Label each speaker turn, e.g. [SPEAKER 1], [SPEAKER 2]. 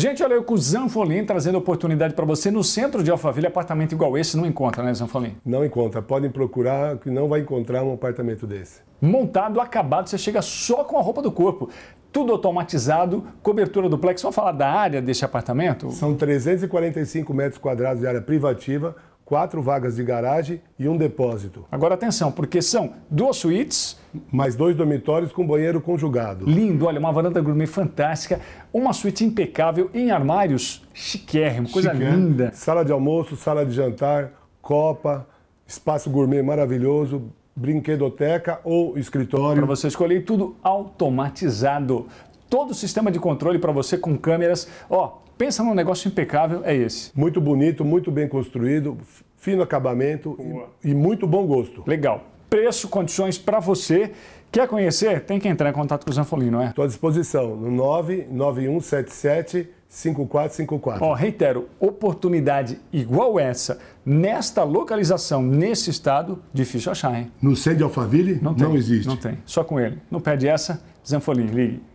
[SPEAKER 1] Gente, olha eu com o Zanfolim trazendo oportunidade para você no centro de Alphaville. Apartamento igual esse não encontra, né, Zanfolim? Não encontra. Podem procurar que não vai encontrar um apartamento desse. Montado, acabado, você chega só com a roupa do corpo. Tudo automatizado, cobertura duplex. Vamos falar da área deste apartamento? São 345 metros quadrados de área privativa, quatro vagas de garagem e um depósito. Agora atenção, porque são duas suítes. Mais dois dormitórios com banheiro conjugado. Lindo, olha, uma varanda gourmet fantástica, uma suíte impecável em armários chiquérrimo, coisa Chiquérrimo. linda. Sala de almoço, sala de jantar, copa, espaço gourmet maravilhoso, brinquedoteca ou escritório. Para você escolher tudo automatizado. Todo o sistema de controle para você com câmeras. Ó, Pensa num negócio impecável, é esse. Muito bonito, muito bem construído, fino acabamento e, e muito bom gosto. Legal preço, condições para você. Quer conhecer? Tem que entrar em contato com o Zanfolino, não é? Estou à disposição, no 99177 5454. Ó, reitero, oportunidade igual essa, nesta localização, nesse estado, difícil achar, hein? No centro de Alphaville? Não, tem, não existe. Não tem, só com ele. Não perde essa, Zanfolini, ligue.